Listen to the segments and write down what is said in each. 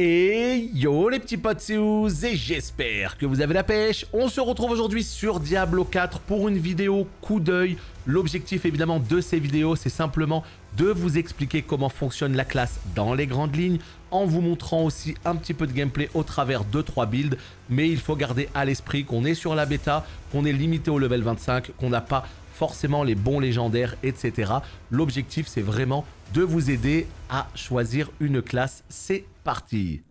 Et yo les petits potes, c'est et j'espère que vous avez la pêche. On se retrouve aujourd'hui sur Diablo 4 pour une vidéo coup d'œil. L'objectif évidemment de ces vidéos, c'est simplement de vous expliquer comment fonctionne la classe dans les grandes lignes, en vous montrant aussi un petit peu de gameplay au travers de trois builds. Mais il faut garder à l'esprit qu'on est sur la bêta, qu'on est limité au level 25, qu'on n'a pas forcément les bons légendaires, etc. L'objectif, c'est vraiment de vous aider à choisir une classe. C'est parti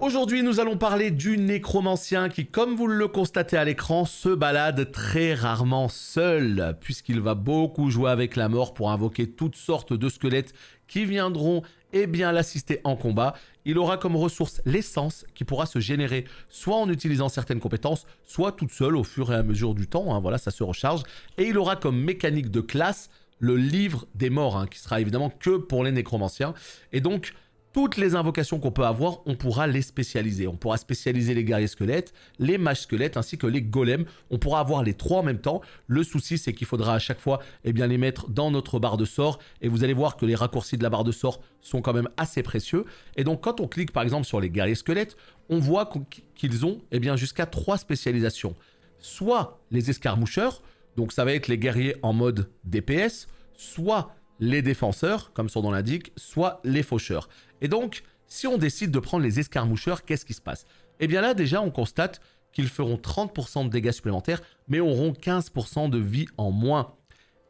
Aujourd'hui, nous allons parler du nécromancien qui, comme vous le constatez à l'écran, se balade très rarement seul, puisqu'il va beaucoup jouer avec la mort pour invoquer toutes sortes de squelettes qui viendront eh bien l'assister en combat. Il aura comme ressource l'essence qui pourra se générer soit en utilisant certaines compétences, soit toute seule au fur et à mesure du temps. Hein. voilà, ça se recharge. Et il aura comme mécanique de classe le livre des morts, hein, qui sera évidemment que pour les nécromanciens. Et donc, toutes les invocations qu'on peut avoir, on pourra les spécialiser. On pourra spécialiser les guerriers squelettes, les mages squelettes ainsi que les golems. On pourra avoir les trois en même temps. Le souci, c'est qu'il faudra à chaque fois eh bien, les mettre dans notre barre de sort. Et vous allez voir que les raccourcis de la barre de sort sont quand même assez précieux. Et donc, quand on clique par exemple sur les guerriers squelettes, on voit qu'ils ont eh bien jusqu'à trois spécialisations. Soit les escarmoucheurs, donc ça va être les guerriers en mode DPS, soit les défenseurs, comme son nom l'indique, soit les faucheurs. Et donc, si on décide de prendre les escarmoucheurs, qu'est-ce qui se passe Eh bien là, déjà, on constate qu'ils feront 30% de dégâts supplémentaires, mais auront 15% de vie en moins.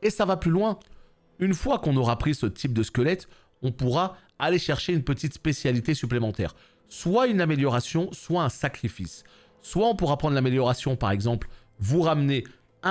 Et ça va plus loin. Une fois qu'on aura pris ce type de squelette, on pourra aller chercher une petite spécialité supplémentaire. Soit une amélioration, soit un sacrifice. Soit on pourra prendre l'amélioration, par exemple, vous ramener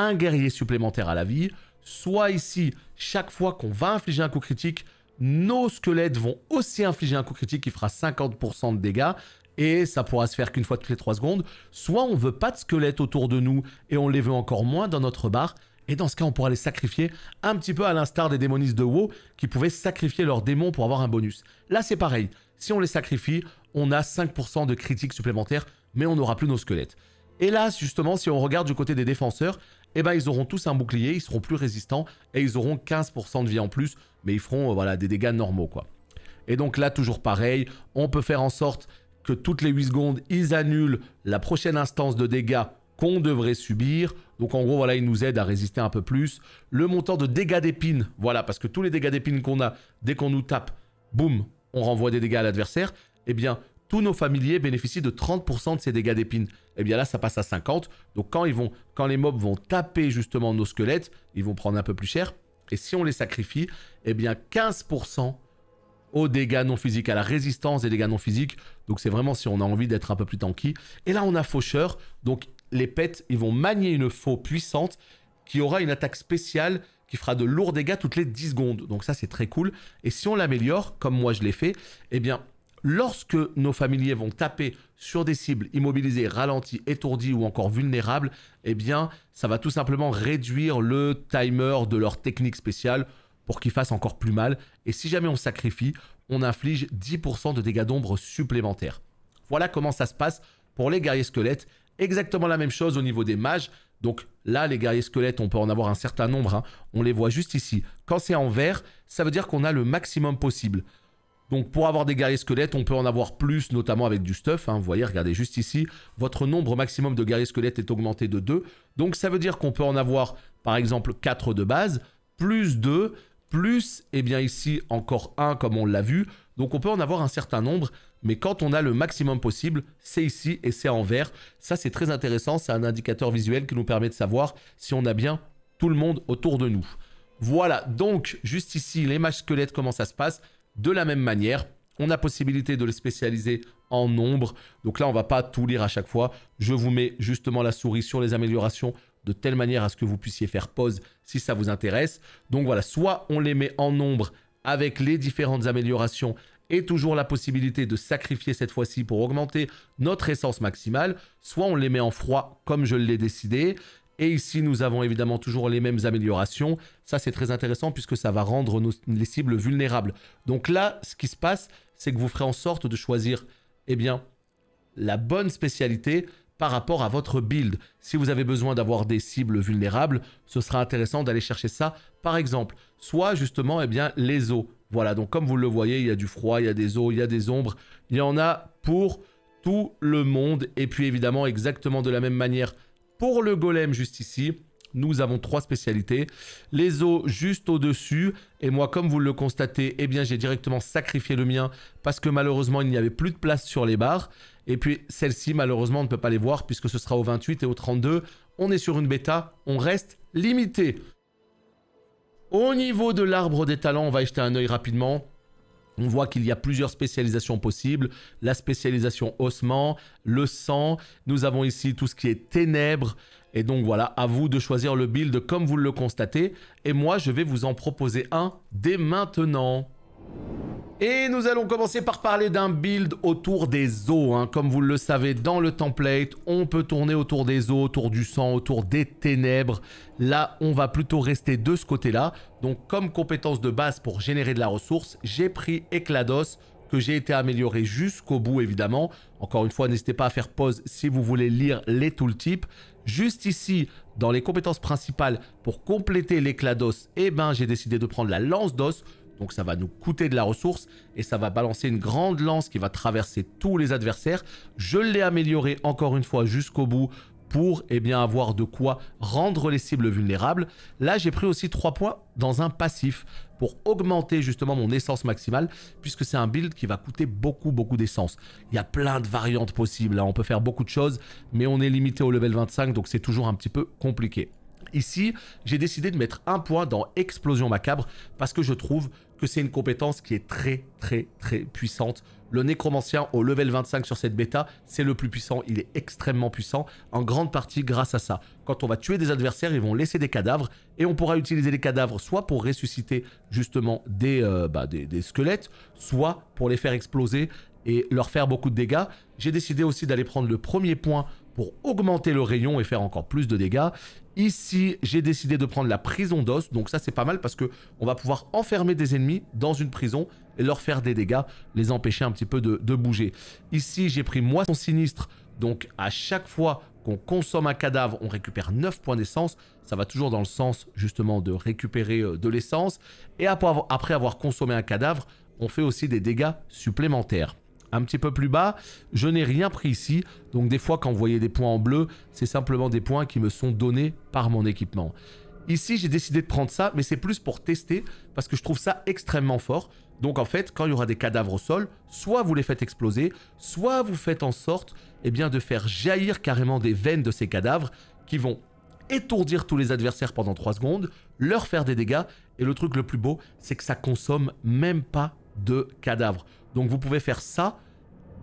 un guerrier supplémentaire à la vie, soit ici, chaque fois qu'on va infliger un coup critique, nos squelettes vont aussi infliger un coup critique qui fera 50% de dégâts, et ça pourra se faire qu'une fois toutes les 3 secondes, soit on veut pas de squelettes autour de nous et on les veut encore moins dans notre barre et dans ce cas on pourra les sacrifier un petit peu à l'instar des démonistes de WoW qui pouvaient sacrifier leurs démons pour avoir un bonus. Là c'est pareil, si on les sacrifie, on a 5% de critiques supplémentaires, mais on n'aura plus nos squelettes. Et là, justement, si on regarde du côté des défenseurs, eh ben, ils auront tous un bouclier, ils seront plus résistants et ils auront 15% de vie en plus, mais ils feront euh, voilà, des dégâts normaux. quoi. Et donc là, toujours pareil, on peut faire en sorte que toutes les 8 secondes, ils annulent la prochaine instance de dégâts qu'on devrait subir. Donc en gros, voilà, ils nous aident à résister un peu plus. Le montant de dégâts d'épines, voilà, parce que tous les dégâts d'épines qu'on a, dès qu'on nous tape, boum, on renvoie des dégâts à l'adversaire. Eh bien, tous nos familiers bénéficient de 30% de ces dégâts d'épines et eh bien là, ça passe à 50. Donc quand, ils vont, quand les mobs vont taper justement nos squelettes, ils vont prendre un peu plus cher. Et si on les sacrifie, eh bien 15% aux dégâts non physiques, à la résistance des dégâts non physiques. Donc c'est vraiment si on a envie d'être un peu plus tanky. Et là, on a Faucheur. Donc les pets, ils vont manier une faux puissante qui aura une attaque spéciale qui fera de lourds dégâts toutes les 10 secondes. Donc ça, c'est très cool. Et si on l'améliore, comme moi je l'ai fait, eh bien, Lorsque nos familiers vont taper sur des cibles immobilisées, ralenties, étourdies ou encore vulnérables, eh bien, ça va tout simplement réduire le timer de leur technique spéciale pour qu'ils fassent encore plus mal. Et si jamais on sacrifie, on inflige 10% de dégâts d'ombre supplémentaires. Voilà comment ça se passe pour les guerriers squelettes. Exactement la même chose au niveau des mages. Donc là, les guerriers squelettes, on peut en avoir un certain nombre. Hein. On les voit juste ici. Quand c'est en vert, ça veut dire qu'on a le maximum possible. Donc pour avoir des guerriers squelettes, on peut en avoir plus, notamment avec du stuff. Hein. Vous voyez, regardez juste ici, votre nombre maximum de guerriers squelettes est augmenté de 2. Donc ça veut dire qu'on peut en avoir, par exemple, 4 de base, plus 2, plus, et eh bien ici, encore 1 comme on l'a vu. Donc on peut en avoir un certain nombre, mais quand on a le maximum possible, c'est ici et c'est en vert. Ça, c'est très intéressant, c'est un indicateur visuel qui nous permet de savoir si on a bien tout le monde autour de nous. Voilà, donc juste ici, les matchs squelettes, comment ça se passe de la même manière, on a possibilité de les spécialiser en nombre. Donc là, on ne va pas tout lire à chaque fois. Je vous mets justement la souris sur les améliorations de telle manière à ce que vous puissiez faire pause si ça vous intéresse. Donc voilà, soit on les met en nombre avec les différentes améliorations et toujours la possibilité de sacrifier cette fois-ci pour augmenter notre essence maximale, soit on les met en froid comme je l'ai décidé, et ici, nous avons évidemment toujours les mêmes améliorations. Ça, c'est très intéressant puisque ça va rendre les cibles vulnérables. Donc là, ce qui se passe, c'est que vous ferez en sorte de choisir, eh bien, la bonne spécialité par rapport à votre build. Si vous avez besoin d'avoir des cibles vulnérables, ce sera intéressant d'aller chercher ça, par exemple. Soit justement, eh bien, les eaux. Voilà, donc comme vous le voyez, il y a du froid, il y a des eaux, il y a des ombres. Il y en a pour tout le monde. Et puis évidemment, exactement de la même manière pour le golem juste ici, nous avons trois spécialités. Les os juste au-dessus. Et moi, comme vous le constatez, eh bien, j'ai directement sacrifié le mien parce que malheureusement, il n'y avait plus de place sur les barres. Et puis, celle-ci, malheureusement, on ne peut pas les voir puisque ce sera au 28 et au 32. On est sur une bêta, on reste limité. Au niveau de l'arbre des talents, on va y jeter un œil rapidement. On voit qu'il y a plusieurs spécialisations possibles, la spécialisation ossement, le sang, nous avons ici tout ce qui est ténèbres, et donc voilà, à vous de choisir le build comme vous le constatez, et moi je vais vous en proposer un dès maintenant. Et nous allons commencer par parler d'un build autour des eaux. Hein. Comme vous le savez, dans le template, on peut tourner autour des eaux, autour du sang, autour des ténèbres. Là, on va plutôt rester de ce côté-là. Donc, comme compétence de base pour générer de la ressource, j'ai pris Éclados, que j'ai été amélioré jusqu'au bout, évidemment. Encore une fois, n'hésitez pas à faire pause si vous voulez lire les tooltips. Juste ici, dans les compétences principales, pour compléter l'Éclados, eh ben, j'ai décidé de prendre la lance d'os donc ça va nous coûter de la ressource et ça va balancer une grande lance qui va traverser tous les adversaires. Je l'ai amélioré encore une fois jusqu'au bout pour eh bien, avoir de quoi rendre les cibles vulnérables. Là, j'ai pris aussi 3 points dans un passif pour augmenter justement mon essence maximale, puisque c'est un build qui va coûter beaucoup, beaucoup d'essence. Il y a plein de variantes possibles, hein. on peut faire beaucoup de choses, mais on est limité au level 25, donc c'est toujours un petit peu compliqué. Ici, j'ai décidé de mettre un point dans Explosion Macabre, parce que je trouve que c'est une compétence qui est très très très puissante. Le nécromancien au level 25 sur cette bêta, c'est le plus puissant, il est extrêmement puissant, en grande partie grâce à ça. Quand on va tuer des adversaires, ils vont laisser des cadavres, et on pourra utiliser les cadavres soit pour ressusciter justement des, euh, bah, des, des squelettes, soit pour les faire exploser et leur faire beaucoup de dégâts. J'ai décidé aussi d'aller prendre le premier point pour augmenter le rayon et faire encore plus de dégâts. Ici, j'ai décidé de prendre la prison d'os, donc ça c'est pas mal parce que on va pouvoir enfermer des ennemis dans une prison et leur faire des dégâts, les empêcher un petit peu de, de bouger. Ici, j'ai pris moisson sinistre, donc à chaque fois qu'on consomme un cadavre, on récupère 9 points d'essence. Ça va toujours dans le sens justement de récupérer euh, de l'essence. Et après avoir consommé un cadavre, on fait aussi des dégâts supplémentaires un petit peu plus bas, je n'ai rien pris ici. Donc des fois, quand vous voyez des points en bleu, c'est simplement des points qui me sont donnés par mon équipement. Ici, j'ai décidé de prendre ça, mais c'est plus pour tester, parce que je trouve ça extrêmement fort. Donc en fait, quand il y aura des cadavres au sol, soit vous les faites exploser, soit vous faites en sorte eh bien, de faire jaillir carrément des veines de ces cadavres qui vont étourdir tous les adversaires pendant 3 secondes, leur faire des dégâts, et le truc le plus beau, c'est que ça consomme même pas de cadavres. Donc vous pouvez faire ça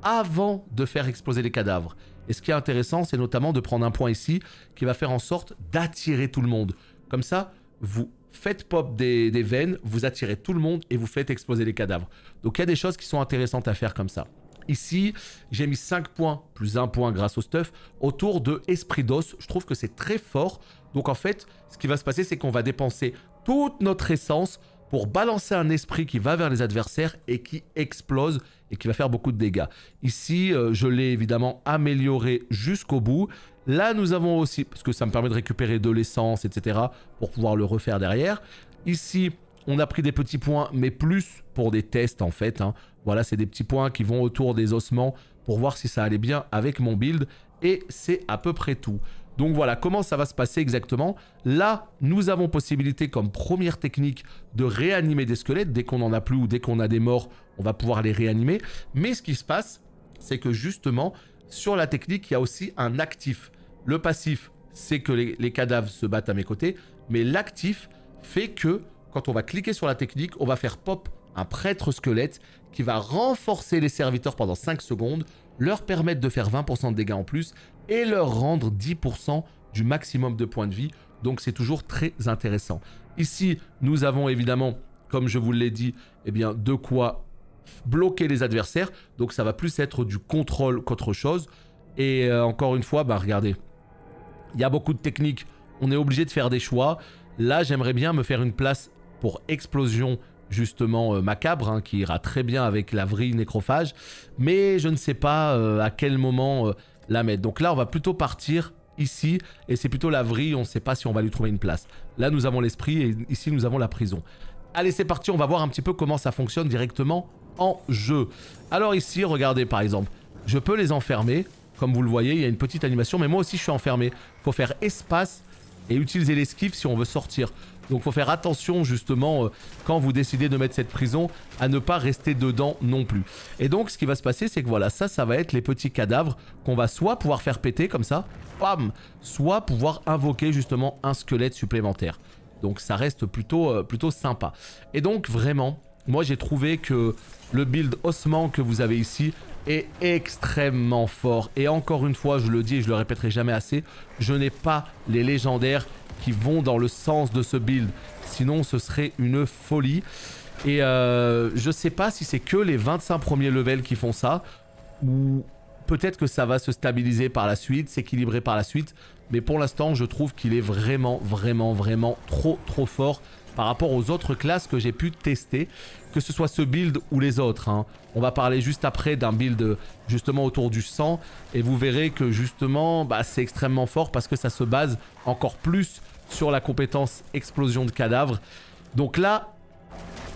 avant de faire exploser les cadavres. Et ce qui est intéressant, c'est notamment de prendre un point ici qui va faire en sorte d'attirer tout le monde. Comme ça, vous faites pop des, veines, vous attirez tout le monde et vous faites exploser les cadavres. Donc il y a des choses qui sont intéressantes à faire comme ça. Ici, j'ai mis 5 points, plus 1 point grâce au stuff, autour de Esprit d'os. Je trouve que c'est très fort. Donc en fait, ce qui va se passer, c'est qu'on va dépenser toute notre essence pour balancer un esprit qui va vers les adversaires et qui explose et qui va faire beaucoup de dégâts. Ici, euh, je l'ai évidemment amélioré jusqu'au bout. Là, nous avons aussi, parce que ça me permet de récupérer de l'essence, etc., pour pouvoir le refaire derrière. Ici, on a pris des petits points, mais plus pour des tests, en fait. Hein. Voilà, c'est des petits points qui vont autour des ossements pour voir si ça allait bien avec mon build. Et c'est à peu près tout. Donc voilà, comment ça va se passer exactement Là, nous avons possibilité comme première technique de réanimer des squelettes. Dès qu'on n'en a plus ou dès qu'on a des morts, on va pouvoir les réanimer. Mais ce qui se passe, c'est que justement, sur la technique, il y a aussi un actif. Le passif, c'est que les, les, cadavres se battent à mes côtés. Mais l'actif fait que, quand on va cliquer sur la technique, on va faire pop un prêtre squelette qui va renforcer les serviteurs pendant 5 secondes, leur permettre de faire 20% de dégâts en plus et leur rendre 10% du maximum de points de vie. Donc c'est toujours très intéressant. Ici, nous avons évidemment, comme je vous l'ai dit, eh bien, de quoi bloquer les adversaires. Donc ça va plus être du contrôle qu'autre chose. Et euh, encore une fois, bah, regardez, il y a beaucoup de techniques. On est obligé de faire des choix. Là, j'aimerais bien me faire une place pour explosion justement euh, macabre, hein, qui ira très bien avec la vrille nécrophage. Mais je ne sais pas euh, à quel moment la mettre. Donc là, on va plutôt partir ici, et c'est plutôt la vrille, on sait pas si on va lui trouver une place. Là, nous avons l'esprit, et ici, nous avons la prison. Allez, c'est parti, on va voir un petit peu comment ça fonctionne directement en jeu. Alors ici, regardez par exemple, je peux les enfermer. Comme vous le voyez, il y a une petite animation, mais moi aussi, je suis enfermé. Il faut faire espace et utiliser l'esquive si on veut sortir. Donc faut faire attention justement euh, quand vous décidez de mettre cette prison à ne pas rester dedans non plus. Et donc ce qui va se passer c'est que voilà ça ça va être les petits cadavres qu'on va soit pouvoir faire péter comme ça, bam, soit pouvoir invoquer justement un squelette supplémentaire. Donc ça reste plutôt, euh, plutôt sympa. Et donc vraiment, moi j'ai trouvé que le build ossement que vous avez ici est extrêmement fort. Et encore une fois, je le dis et je le répéterai jamais assez, je n'ai pas les légendaires qui vont dans le sens de ce build. Sinon, ce serait une folie. Et euh, je sais pas si c'est que les 25 premiers levels qui font ça, ou peut-être que ça va se stabiliser par la suite, s'équilibrer par la suite. Mais pour l'instant, je trouve qu'il est vraiment, vraiment, vraiment trop, trop fort par rapport aux autres classes que j'ai pu tester, que ce soit ce build ou les autres. Hein. On va parler juste après d'un build justement autour du sang et vous verrez que justement bah, c'est extrêmement fort parce que ça se base encore plus sur la compétence explosion de cadavre. Donc là,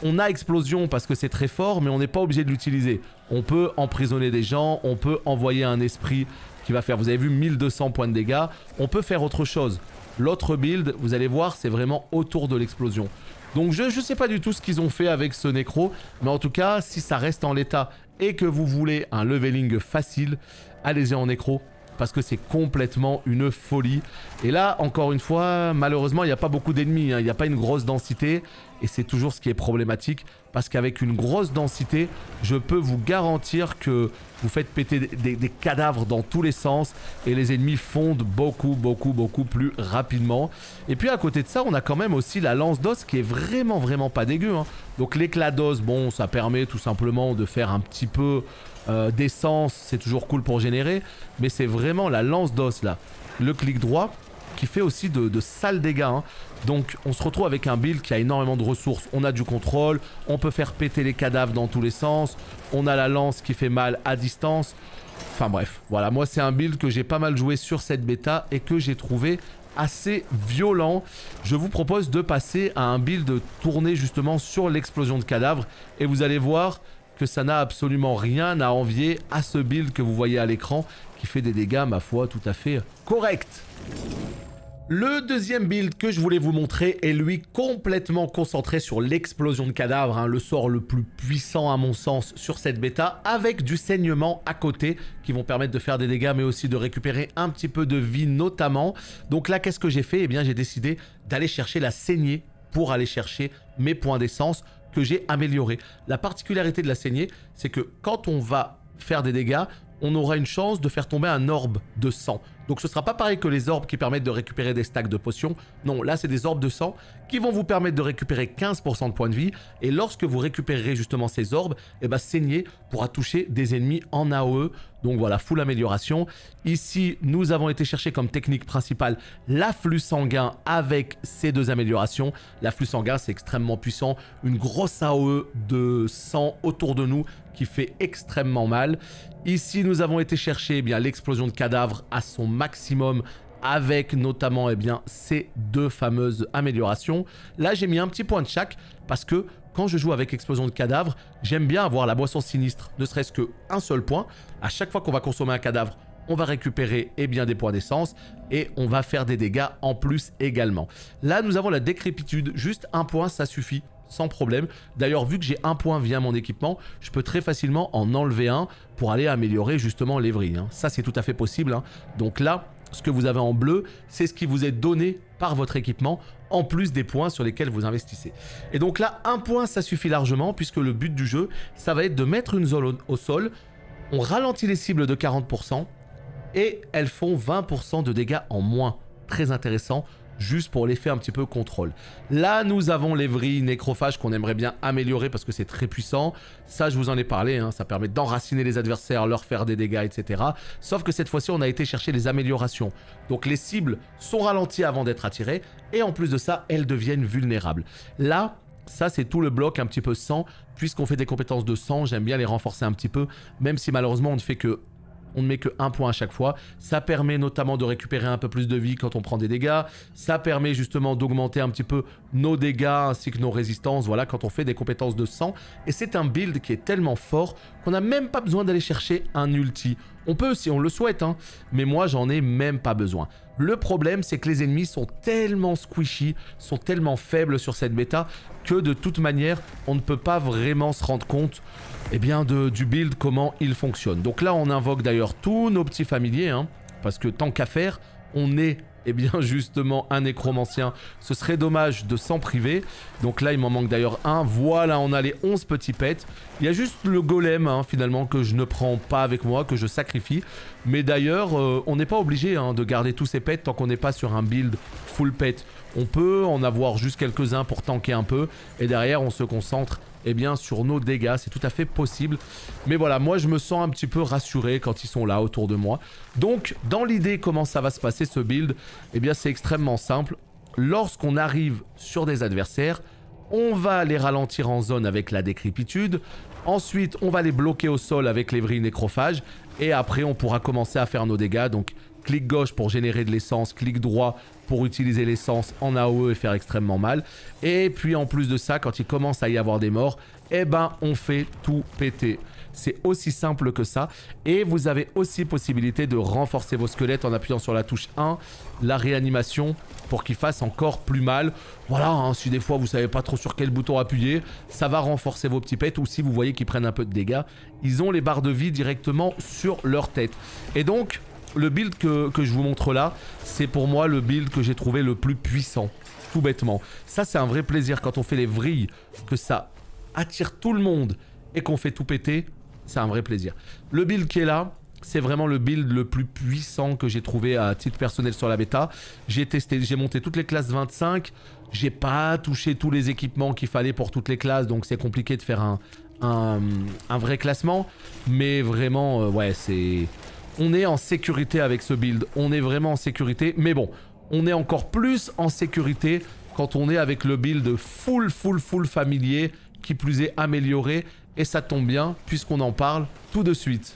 on a explosion parce que c'est très fort, mais on n'est pas obligé de l'utiliser. On peut emprisonner des gens, on peut envoyer un esprit qui va faire, vous avez vu, 1200 points de dégâts. On peut faire autre chose. L'autre build, vous allez voir, c'est vraiment autour de l'explosion. Donc je ne sais pas du tout ce qu'ils ont fait avec ce Necro, mais en tout cas, si ça reste en l'état et que vous voulez un leveling facile, allez-y en Necro parce que c'est complètement une folie. Et là, encore une fois, malheureusement, il n'y a pas beaucoup d'ennemis, hein. il n'y a pas une grosse densité, et c'est toujours ce qui est problématique, parce qu'avec une grosse densité, je peux vous garantir que vous faites péter des, cadavres dans tous les sens, et les ennemis fondent beaucoup, beaucoup, beaucoup plus rapidement. Et puis à côté de ça, on a quand même aussi la lance d'os qui est vraiment, vraiment pas dégueu. Hein. Donc l'éclat d'os, bon, ça permet tout simplement de faire un petit peu euh, d'essence, c'est toujours cool pour générer. Mais c'est vraiment la lance d'os là. Le clic droit qui fait aussi de, sales dégâts. Hein. Donc on se retrouve avec un build qui a énormément de ressources. On a du contrôle, on peut faire péter les cadavres dans tous les sens. On a la lance qui fait mal à distance. Enfin bref, voilà, moi c'est un build que j'ai pas mal joué sur cette bêta et que j'ai trouvé assez violent. Je vous propose de passer à un build tourné justement sur l'explosion de cadavres et vous allez voir, que ça n'a absolument rien à envier à ce build que vous voyez à l'écran, qui fait des dégâts, ma foi, tout à fait corrects. Le deuxième build que je voulais vous montrer est lui complètement concentré sur l'explosion de cadavres, hein, le sort le plus puissant à mon sens sur cette bêta, avec du saignement à côté qui vont permettre de faire des dégâts mais aussi de récupérer un petit peu de vie notamment. Donc là qu'est-ce que j'ai fait Eh bien j'ai décidé d'aller chercher la saignée pour aller chercher mes points d'essence j'ai amélioré. La particularité de la saignée, c'est que quand on va faire des dégâts, on aura une chance de faire tomber un orbe de sang. Donc ce sera pas pareil que les orbes qui permettent de récupérer des stacks de potions. Non, là c'est des orbes de sang qui vont vous permettre de récupérer 15% de points de vie. Et lorsque vous récupérerez justement ces orbes, eh ben saigner pourra toucher des ennemis en AOE. Donc voilà, full amélioration. Ici, nous avons été chercher comme technique principale l'afflux sanguin avec ces deux améliorations. L'afflux sanguin, c'est extrêmement puissant. Une grosse AOE de sang autour de nous qui fait extrêmement mal. Ici, nous avons été chercher eh l'explosion de cadavres à son maximum avec notamment eh bien, ces deux fameuses améliorations. Là, j'ai mis un petit point de chaque parce que quand je joue avec explosion de cadavre, j'aime bien avoir la boisson sinistre, ne serait-ce qu'un seul point. À chaque fois qu'on va consommer un cadavre, on va récupérer eh bien, des points d'essence et on va faire des dégâts en plus également. Là, nous avons la décrépitude, juste un point, ça suffit sans problème. D'ailleurs, vu que j'ai un point via mon équipement, je peux très facilement en enlever un pour aller améliorer justement l'évry. Hein. Ça, c'est tout à fait possible. Hein. Donc là, ce que vous avez en bleu, c'est ce qui vous est donné par votre équipement, en plus des points sur lesquels vous investissez. Et donc là, un point, ça suffit largement, puisque le but du jeu, ça va être de mettre une zone au sol. On ralentit les cibles de 40%, et elles font 20% de dégâts en moins. Très intéressant juste pour l'effet un petit peu contrôle. Là, nous avons vrilles nécrophage qu'on aimerait bien améliorer parce que c'est très puissant. Ça, je vous en ai parlé, hein. ça permet d'enraciner les adversaires, leur faire des dégâts, etc. Sauf que cette fois-ci, on a été chercher les améliorations. Donc les cibles sont ralenties avant d'être attirées, et en plus de ça, elles deviennent vulnérables. Là, ça, c'est tout le bloc un petit peu sans Puisqu'on fait des compétences de sang, j'aime bien les renforcer un petit peu, même si malheureusement, on ne fait que on ne met que un point à chaque fois. Ça permet notamment de récupérer un peu plus de vie quand on prend des dégâts. Ça permet justement d'augmenter un petit peu nos dégâts ainsi que nos résistances, voilà, quand on fait des compétences de sang. Et c'est un build qui est tellement fort qu'on n'a même pas besoin d'aller chercher un ulti. On peut si on le souhaite, hein. mais moi j'en ai même pas besoin. Le problème, c'est que les ennemis sont tellement squishy, sont tellement faibles sur cette bêta, que de toute manière, on ne peut pas vraiment se rendre compte eh bien, du build, comment il fonctionne. Donc là, on invoque d'ailleurs tous nos petits familiers, hein, parce que tant qu'à faire, on est eh bien justement un nécromancien. Ce serait dommage de s'en priver. Donc là, il m'en manque d'ailleurs un. Voilà, on a les 11 petits pets. Il y a juste le golem, hein, finalement, que je ne prends pas avec moi, que je sacrifie. Mais d'ailleurs, euh, on n'est pas obligé hein, de garder tous ces pets tant qu'on n'est pas sur un build full pet. On peut en avoir juste quelques-uns pour tanker un peu. Et derrière, on se concentre eh bien, sur nos dégâts. C'est tout à fait possible. Mais voilà, moi, je me sens un petit peu rassuré quand ils sont là autour de moi. Donc, dans l'idée, comment ça va se passer ce build Eh bien, c'est extrêmement simple. Lorsqu'on arrive sur des adversaires, on va les ralentir en zone avec la décrépitude. Ensuite, on va les bloquer au sol avec les l'évry nécrophage. Et après, on pourra commencer à faire nos dégâts. Donc, clic gauche pour générer de l'essence, clic droit pour utiliser l'essence en AOE et faire extrêmement mal. Et puis en plus de ça, quand il commence à y avoir des morts, eh ben on fait tout péter. C'est aussi simple que ça. Et vous avez aussi possibilité de renforcer vos squelettes en appuyant sur la touche 1, la réanimation, pour qu'ils fassent encore plus mal. Voilà, hein, si des fois vous savez pas trop sur quel bouton appuyer, ça va renforcer vos petits pets. Ou si vous voyez qu'ils prennent un peu de dégâts, ils ont les barres de vie directement sur leur tête. Et donc, le build que, je vous montre là, c'est pour moi le build que j'ai trouvé le plus puissant, tout bêtement. Ça, c'est un vrai plaisir quand on fait les vrilles, que ça attire tout le monde et qu'on fait tout péter, c'est un vrai plaisir. Le build qui est là, c'est vraiment le build le plus puissant que j'ai trouvé à titre personnel sur la bêta. J'ai testé, j'ai monté toutes les classes 25. J'ai pas touché tous les équipements qu'il fallait pour toutes les classes, donc c'est compliqué de faire un, vrai classement. Mais vraiment, euh, ouais, c'est on est en sécurité avec ce build. On est vraiment en sécurité. Mais bon, on est encore plus en sécurité quand on est avec le build full, full, full familier, qui plus est amélioré. Et ça tombe bien, puisqu'on en parle tout de suite.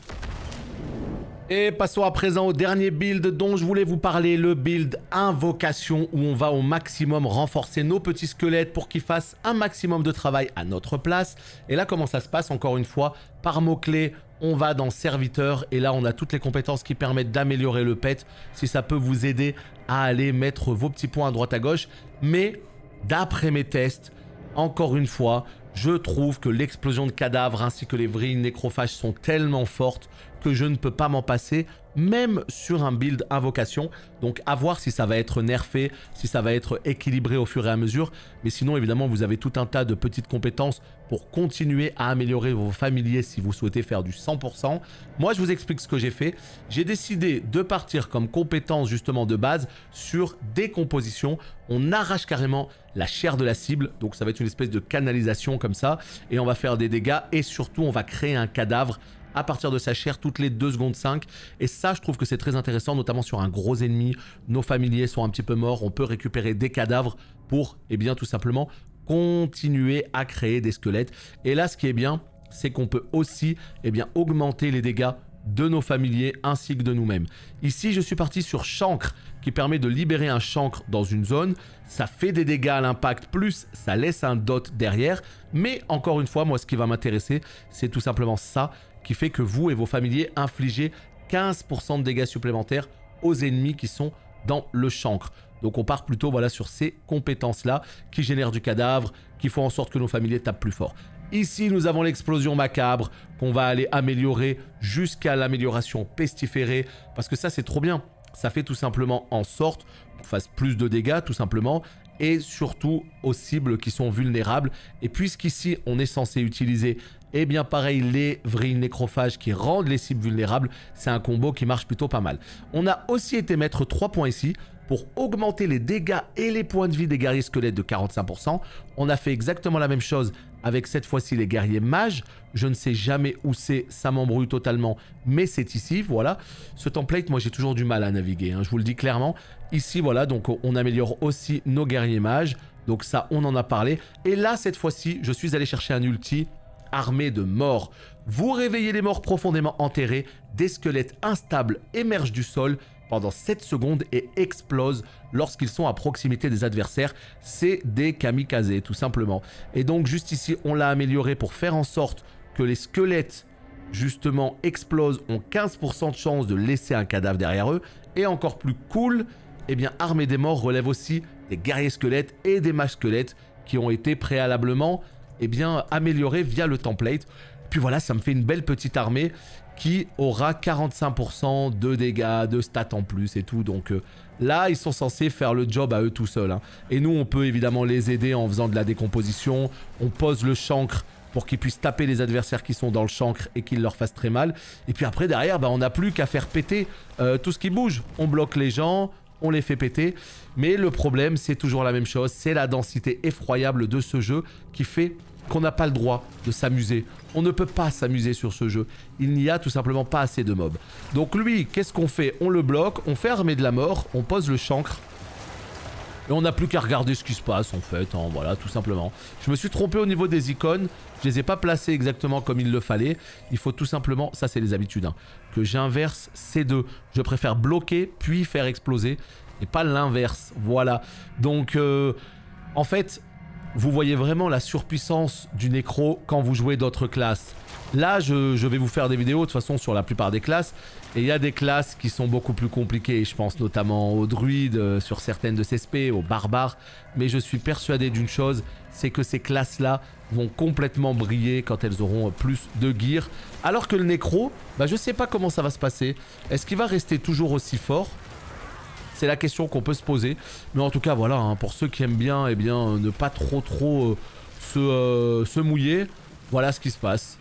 Et passons à présent au dernier build dont je voulais vous parler, le build invocation où on va au maximum renforcer nos petits squelettes pour qu'ils fassent un maximum de travail à notre place. Et là comment ça se passe encore une fois Par mots-clés, on va dans serviteur et là on a toutes les compétences qui permettent d'améliorer le pet si ça peut vous aider à aller mettre vos petits points à droite à gauche. Mais d'après mes tests, encore une fois, je trouve que l'explosion de cadavres ainsi que les vrilles nécrophages sont tellement fortes que je ne peux pas m'en passer, même sur un build invocation. Donc à voir si ça va être nerfé, si ça va être équilibré au fur et à mesure. Mais sinon, évidemment, vous avez tout un tas de petites compétences pour continuer à améliorer vos familiers si vous souhaitez faire du 100%. Moi, je vous explique ce que j'ai fait. J'ai décidé de partir comme compétence justement de base sur décomposition. On arrache carrément la chair de la cible, donc ça va être une espèce de canalisation comme ça, et on va faire des dégâts, et surtout on va créer un cadavre à partir de sa chair toutes les 2 secondes 5. Et ça, je trouve que c'est très intéressant, notamment sur un gros ennemi. Nos familiers sont un petit peu morts, on peut récupérer des cadavres pour, eh bien, tout simplement continuer à créer des squelettes. Et là, ce qui est bien, c'est qu'on peut aussi eh bien, augmenter les dégâts de nos familiers ainsi que de nous-mêmes. Ici, je suis parti sur chancre, qui permet de libérer un chancre dans une zone. Ça fait des dégâts à l'impact, plus ça laisse un dot derrière. Mais encore une fois, moi, ce qui va m'intéresser, c'est tout simplement ça qui fait que vous et vos familiers infligez 15% de dégâts supplémentaires aux ennemis qui sont dans le chancre. Donc on part plutôt voilà, sur ces compétences-là qui génèrent du cadavre, qui font en sorte que nos familiers tapent plus fort. Ici, nous avons l'explosion macabre qu'on va aller améliorer jusqu'à l'amélioration pestiférée. Parce que ça, c'est trop bien. Ça fait tout simplement en sorte qu'on fasse plus de dégâts, tout simplement, et surtout aux cibles qui sont vulnérables. Et puisqu'ici, on est censé utiliser eh bien pareil, les vrilles nécrophages qui rendent les cibles vulnérables, c'est un combo qui marche plutôt pas mal. On a aussi été mettre 3 points ici pour augmenter les dégâts et les points de vie des guerriers squelettes de 45%. On a fait exactement la même chose avec cette fois-ci les guerriers mages. Je ne sais jamais où c'est, ça m'embrouille totalement, mais c'est ici, voilà. Ce template, moi j'ai toujours du mal à naviguer, hein, je vous le dis clairement. Ici, voilà, donc euh, on améliore aussi nos guerriers mages. Donc ça, on en a parlé. Et là, cette fois-ci, je suis allé chercher un ulti armé de morts. Vous réveillez les morts profondément enterrés, des squelettes instables émergent du sol pendant 7 secondes et explosent lorsqu'ils sont à proximité des adversaires. C'est des kamikazes tout simplement. Et donc juste ici, on l'a amélioré pour faire en sorte que les squelettes justement explosent, ont 15% de chance de laisser un cadavre derrière eux. Et encore plus cool, eh bien Armée des Morts relève aussi des guerriers squelettes et des mâches squelettes qui ont été préalablement eh bien, améliorés via le template. Puis voilà, ça me fait une belle petite armée qui aura 45% de dégâts, de stats en plus et tout. Donc euh, là, ils sont censés faire le job à eux tout seuls. Hein. Et nous, on peut évidemment les aider en faisant de la décomposition. On pose le chancre pour qu'ils puissent taper les adversaires qui sont dans le chancre et qu'ils leur fassent très mal. Et puis après, derrière, bah, on n'a plus qu'à faire péter euh, tout ce qui bouge. On bloque les gens, on les fait péter. Mais le problème, c'est toujours la même chose. C'est la densité effroyable de ce jeu qui fait qu'on n'a pas le droit de s'amuser. On ne peut pas s'amuser sur ce jeu. Il n'y a tout simplement pas assez de mobs. Donc lui, qu'est-ce qu'on fait On le bloque, on fait armée de la mort, on pose le chancre. Et on n'a plus qu'à regarder ce qui se passe en fait, hein, voilà, tout simplement. Je me suis trompé au niveau des icônes, je les ai pas placées exactement comme il le fallait. Il faut tout simplement, ça c'est les habitudes, hein, que j'inverse ces deux. Je préfère bloquer puis faire exploser et pas l'inverse, voilà. Donc euh, en fait, vous voyez vraiment la surpuissance du nécro quand vous jouez d'autres classes. Là, je, vais vous faire des vidéos de toute façon sur la plupart des classes. Et il y a des classes qui sont beaucoup plus compliquées. Je pense notamment aux druides, euh, sur certaines de ces spées, aux barbares. Mais je suis persuadé d'une chose, c'est que ces classes-là vont complètement briller quand elles auront plus de gear. Alors que le nécro, je bah, je sais pas comment ça va se passer. Est-ce qu'il va rester toujours aussi fort c'est la question qu'on peut se poser. Mais en tout cas, voilà, hein, pour ceux qui aiment bien, et eh bien, euh, ne pas trop trop euh, euh, se, mouiller, voilà ce qui se passe.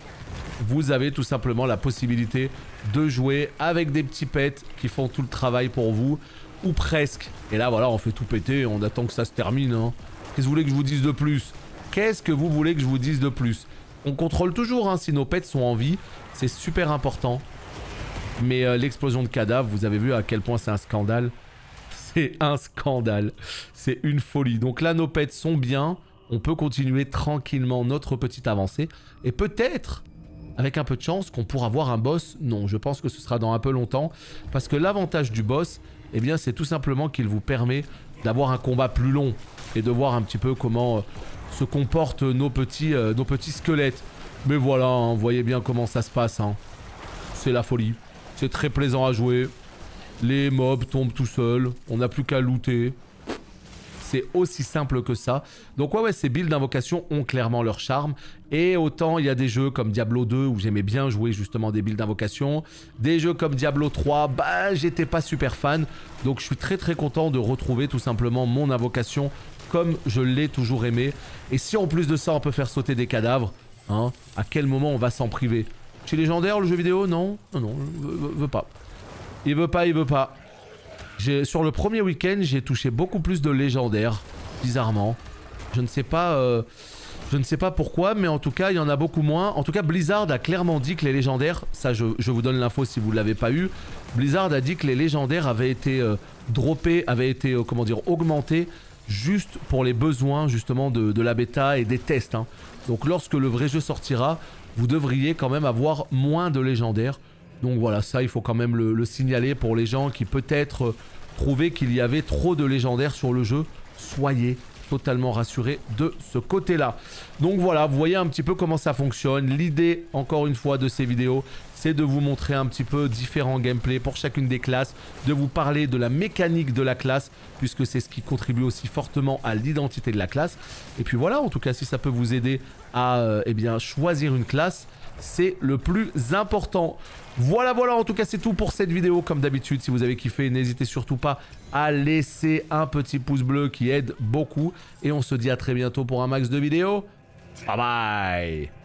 Vous avez tout simplement la possibilité de jouer avec des petits pets qui font tout le travail pour vous, ou presque. Et là, voilà, on fait tout péter, on attend que ça se termine. Hein. Qu'est-ce que vous voulez que je vous dise de plus Qu'est-ce que vous voulez que je vous dise de plus On contrôle toujours hein, si nos pets sont en vie. C'est super important. Mais l'explosion de cadavres, vous avez vu à quel point c'est un scandale. C'est un scandale. C'est une folie. Donc là, nos pets sont bien. On peut continuer tranquillement notre petite avancée. Et peut-être, avec un peu de chance, qu'on pourra voir un boss. Non, je pense que ce sera dans un peu longtemps. Parce que l'avantage du boss, eh bien, c'est tout simplement qu'il vous permet d'avoir un combat plus long. Et de voir un petit peu comment euh, se comportent nos petits, euh, nos petits squelettes. Mais voilà, vous hein, voyez bien comment ça se passe. Hein. C'est la folie. C'est très plaisant à jouer. Les mobs tombent tout seuls. On n'a plus qu'à looter. C'est aussi simple que ça. Donc ouais, ouais, ces builds d'invocation ont clairement leur charme. Et autant il y a des jeux comme Diablo 2 où j'aimais bien jouer justement des builds d'invocation. Des jeux comme Diablo 3, bah j'étais pas super fan. Donc je suis très très content de retrouver tout simplement mon invocation comme je l'ai toujours aimé. Et si en plus de ça on peut faire sauter des cadavres, hein, à quel moment on va s'en priver Chez Légendaire le jeu vidéo Non, non, non, veux pas. Il veut pas, il veut pas. Sur le premier week-end, j'ai touché beaucoup plus de légendaires, bizarrement. Je ne sais pas... Euh, je ne sais pas pourquoi, mais en tout cas, il y en a beaucoup moins. En tout cas, Blizzard a clairement dit que les légendaires, ça je, vous donne l'info si vous ne l'avez pas eu, Blizzard a dit que les légendaires avaient été euh, droppés, avaient été, euh, comment dire, augmentés juste pour les besoins justement de, la bêta et des tests. Hein. Donc lorsque le vrai jeu sortira, vous devriez quand même avoir moins de légendaires. Donc voilà, ça, il faut quand même le, signaler pour les gens qui peut-être euh, trouvaient qu'il y avait trop de légendaires sur le jeu. Soyez totalement rassurés de ce côté-là. Donc voilà, vous voyez un petit peu comment ça fonctionne. L'idée, encore une fois, de ces vidéos, c'est de vous montrer un petit peu différents gameplays pour chacune des classes, de vous parler de la mécanique de la classe, puisque c'est ce qui contribue aussi fortement à l'identité de la classe. Et puis voilà, en tout cas, si ça peut vous aider à euh, eh bien, choisir une classe, c'est le plus important. Voilà, voilà, en tout cas c'est tout pour cette vidéo. Comme d'habitude, si vous avez kiffé, n'hésitez surtout pas à laisser un petit pouce bleu qui aide beaucoup. Et on se dit à très bientôt pour un max de vidéos. Bye bye